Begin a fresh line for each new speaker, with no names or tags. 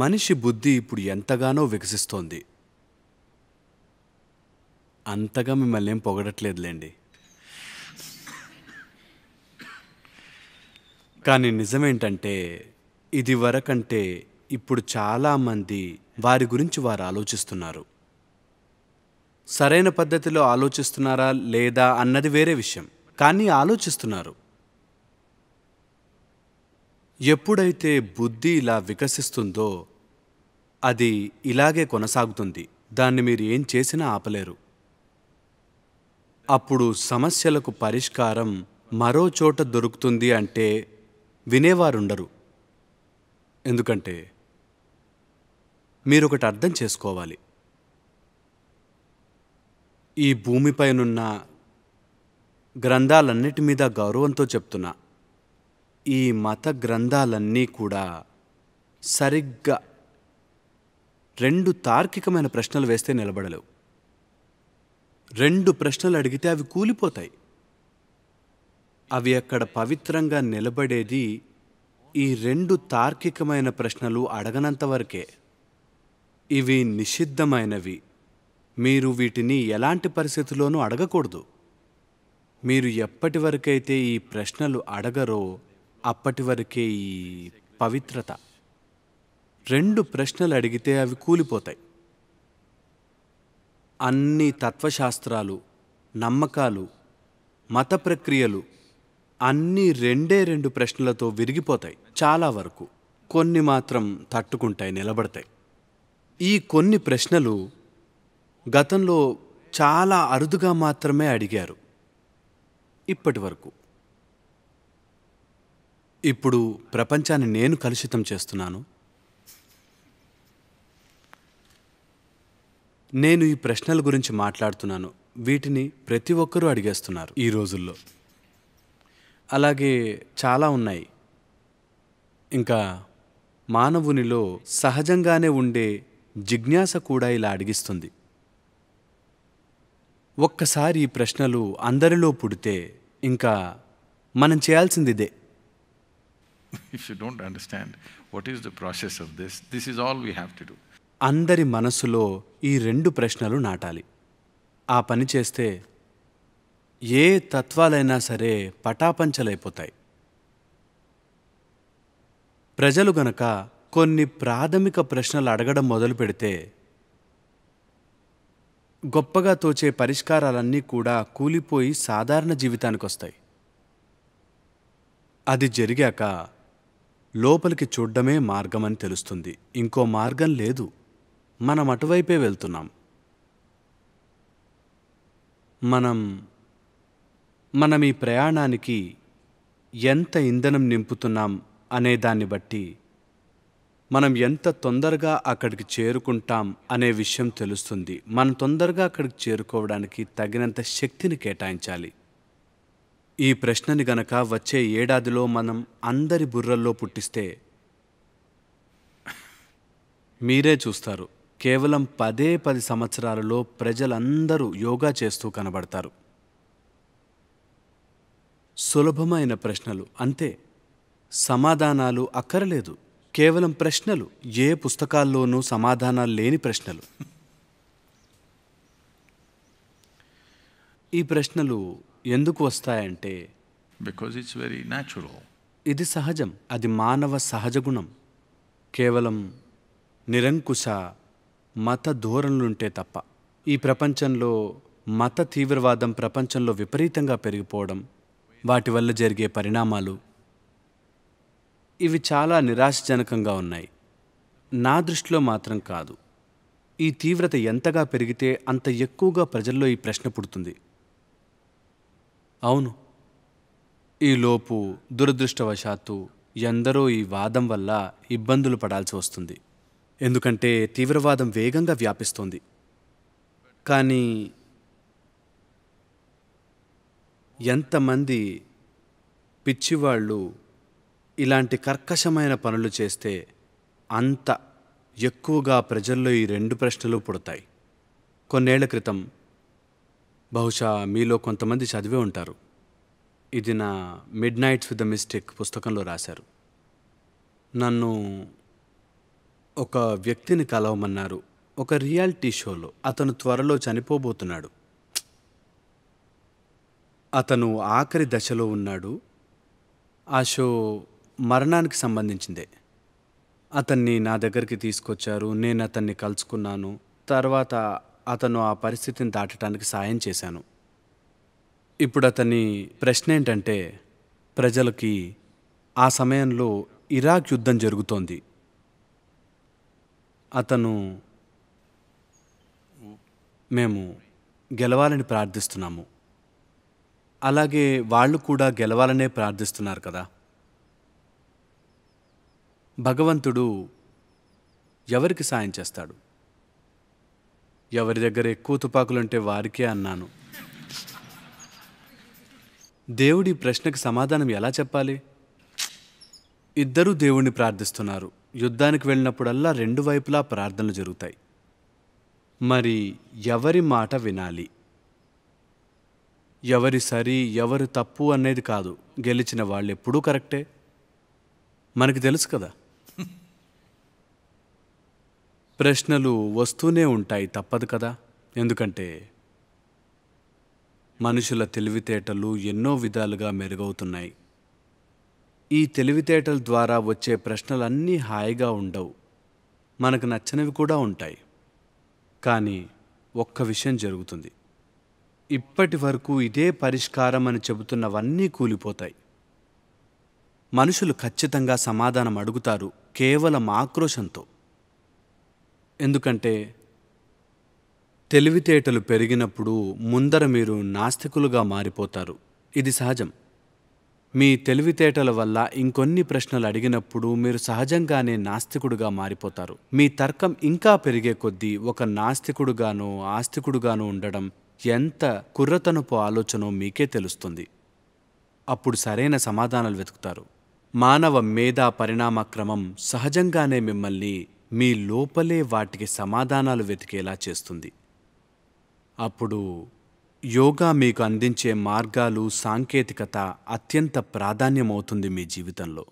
మనిషి బుద్ధి ఇప్పుడు ఎంతగానో వికసిస్తోంది అంతగా మిమ్మల్ని ఏం పొగడట్లేదులేండి కానీ నిజమేంటంటే ఇది వరకంటే ఇప్పుడు చాలామంది వారి గురించి వారు ఆలోచిస్తున్నారు సరైన పద్ధతిలో ఆలోచిస్తున్నారా లేదా అన్నది వేరే విషయం కానీ ఆలోచిస్తున్నారు ఎప్పుడైతే బుద్ధి ఇలా వికసిస్తుందో అది ఇలాగే కొనసాగుతుంది దాన్ని మీరు ఏం చేసినా ఆపలేరు అప్పుడు సమస్యలకు పరిష్కారం మరో చోట దొరుకుతుంది అంటే వినేవారుండరు ఎందుకంటే మీరొకటి అర్థం చేసుకోవాలి ఈ భూమిపైనున్న గ్రంథాలన్నిటి మీద గౌరవంతో చెప్తున్నా ఈ మత గ్రంథాలన్నీ కూడా సరిగ్గా రెండు తార్కికమైన ప్రశ్నలు వేస్తే నిలబడలేవు రెండు ప్రశ్నలు అడిగితే అవి కూలిపోతాయి అవి అక్కడ పవిత్రంగా నిలబడేది ఈ రెండు తార్కికమైన ప్రశ్నలు అడగనంత వరకే ఇవి నిషిద్ధమైనవి మీరు వీటిని ఎలాంటి పరిస్థితిలోనూ అడగకూడదు మీరు ఎప్పటివరకైతే ఈ ప్రశ్నలు అడగరో అప్పటి వరకే ఈ పవిత్రత రెండు ప్రశ్నలు అడిగితే అవి కూలిపోతాయి అన్ని తత్వశాస్త్రాలు నమ్మకాలు మత ప్రక్రియలు అన్నీ రెండే రెండు ప్రశ్నలతో విరిగిపోతాయి చాలా వరకు కొన్ని మాత్రం తట్టుకుంటాయి నిలబడతాయి ఈ కొన్ని ప్రశ్నలు గతంలో చాలా అరుదుగా మాత్రమే అడిగారు ఇప్పటి వరకు ఇప్పుడు ప్రపంచాన్ని నేను కలుషితం చేస్తున్నాను నేను ఈ ప్రశ్నల గురించి మాట్లాడుతున్నాను వీటిని ప్రతి ఒక్కరూ అడిగేస్తున్నారు ఈ రోజుల్లో అలాగే చాలా ఉన్నాయి ఇంకా మానవునిలో సహజంగానే ఉండే జిజ్ఞాస కూడా ఇలా అడిగిస్తుంది ఒక్కసారి ఈ ప్రశ్నలు అందరిలో పుడితే ఇంకా మనం చేయాల్సిందిదే if you don't understand what is the process of this this is all we have to do అందరి మనసులో ఈ రెండు ప్రశ్నలు నాటాలి ఆ పని చేస్తే ఏ తత్వాలైనా సరే పటాపంచలైపోతాయి ప్రజలు గనక కొన్ని ప్రాథమిక ప్రశ్నలు అడగడం మొదలు పెడితే గొప్పగా తోచే పరిష్కారాలన్నీ కూడా కూలిపోయి సాధారణ జీవితానికి వస్తాయి అది జరిగాక లోపలికి చూడ్డమే మార్గమని తెలుస్తుంది ఇంకో మార్గం లేదు మనం అటువైపే వెళ్తున్నాం మనం మనం ఈ ప్రయాణానికి ఎంత ఇంధనం నింపుతున్నాం అనే దాన్ని బట్టి మనం ఎంత తొందరగా అక్కడికి చేరుకుంటాం అనే విషయం తెలుస్తుంది మనం తొందరగా అక్కడికి చేరుకోవడానికి తగినంత శక్తిని కేటాయించాలి ఈ ప్రశ్నని గనక వచ్చే ఏడాదిలో మనం అందరి బుర్రల్లో పుట్టిస్తే మీరే చూస్తారు కేవలం పదే పది సంవత్సరాలలో ప్రజలందరూ యోగా చేస్తూ కనబడతారు సులభమైన ప్రశ్నలు అంతే సమాధానాలు అక్కరలేదు కేవలం ప్రశ్నలు ఏ పుస్తకాల్లోనూ సమాధానాలు లేని ప్రశ్నలు ఈ ప్రశ్నలు ఎందుకు వస్తాయంటే బికాజ్ ఇట్స్ వెరీ న్యాచురల్ ఇది సహజం అది మానవ సహజ గుణం కేవలం నిరంకుశ మత ధోరణులుంటే తప్ప ఈ ప్రపంచంలో మత తీవ్రవాదం ప్రపంచంలో విపరీతంగా పెరిగిపోవడం వాటి వల్ల జరిగే పరిణామాలు ఇవి చాలా నిరాశజనకంగా ఉన్నాయి నా దృష్టిలో మాత్రం కాదు ఈ తీవ్రత ఎంతగా పెరిగితే అంత ఎక్కువగా ప్రజల్లో ఈ ప్రశ్న పుడుతుంది అవును ఈలోపు దురదృష్టవశాత్తు ఎందరో ఈ వాదం వల్ల ఇబ్బందులు పడాల్సి వస్తుంది ఎందుకంటే తీవ్రవాదం వేగంగా వ్యాపిస్తోంది కానీ ఎంతమంది పిచ్చివాళ్ళు ఇలాంటి కర్కశమైన పనులు చేస్తే అంత ఎక్కువగా ప్రజల్లో ఈ రెండు ప్రశ్నలు పుడతాయి కొన్నేళ్ల క్రితం బహుశా మీలో కొంతమంది చదివే ఉంటారు ఇది నా midnights with the mystic పుస్తకంలో రాశారు నన్ను ఒక వ్యక్తిని కలవమన్నారు ఒక రియాలిటీ షోలో అతను త్వరలో చనిపోబోతున్నాడు అతను ఆఖరి దశలో ఉన్నాడు ఆ షో మరణానికి సంబంధించిందే అతన్ని నా దగ్గరికి తీసుకొచ్చారు నేను అతన్ని కలుసుకున్నాను తర్వాత అతను ఆ పరిస్థితిని దాటడానికి సాయం చేశాను ఇప్పుడు అతని ప్రశ్న ఏంటంటే ప్రజలకి ఆ సమయంలో ఇరాక్ యుద్ధం జరుగుతోంది అతను మేము గెలవాలని ప్రార్థిస్తున్నాము అలాగే వాళ్ళు కూడా గెలవాలనే ప్రార్థిస్తున్నారు కదా భగవంతుడు ఎవరికి సాయం చేస్తాడు ఎవరి దగ్గర ఎక్కువ తుపాకులుంటే వారికే అన్నాను దేవుడి ప్రశ్నకు సమాధానం ఎలా చెప్పాలి ఇద్దరూ దేవుణ్ణి ప్రార్థిస్తున్నారు యుద్ధానికి వెళ్ళినప్పుడల్లా రెండు వైపులా ప్రార్థనలు జరుగుతాయి మరి ఎవరి మాట వినాలి ఎవరి సరి ఎవరు తప్పు అనేది కాదు గెలిచిన వాళ్ళు ఎప్పుడూ కరెక్టే మనకి తెలుసు కదా ప్రశ్నలు వస్తూనే ఉంటాయి తప్పదు కదా ఎందుకంటే మనుషుల తెలివితేటలు ఎన్నో విధాలుగా మెరుగవుతున్నాయి ఈ తెలివితేటల ద్వారా వచ్చే ప్రశ్నలన్నీ హాయిగా ఉండవు మనకు నచ్చనివి కూడా ఉంటాయి కానీ ఒక్క విషయం జరుగుతుంది ఇప్పటి వరకు ఇదే పరిష్కారం అని చెబుతున్నవన్నీ కూలిపోతాయి మనుషులు ఖచ్చితంగా సమాధానం అడుగుతారు కేవలం ఆక్రోషంతో ఎందుకంటే తెలివితేటలు పెరిగినప్పుడు ముందర మీరు నాస్తికులుగా మారిపోతారు ఇది సహజం మీ తెలివితేటల వల్ల ఇంకొన్ని ప్రశ్నలు అడిగినప్పుడు మీరు సహజంగానే నాస్తికుడుగా మారిపోతారు మీ తర్కం ఇంకా పెరిగే కొద్దీ ఒక నాస్తికుడుగానో ఆస్తికుడుగానో ఉండడం ఎంత కుర్రతనపు ఆలోచనో మీకే తెలుస్తుంది అప్పుడు సరైన సమాధానాలు వెతుకుతారు మానవ మేధా పరిణామ క్రమం సహజంగానే మిమ్మల్ని మీ లోపలే వాటికి సమాధానాలు వెతికేలా చేస్తుంది అప్పుడు యోగా మీకు అందించే మార్గాలు సాంకేతికత అత్యంత ప్రాధాన్యమవుతుంది మీ జీవితంలో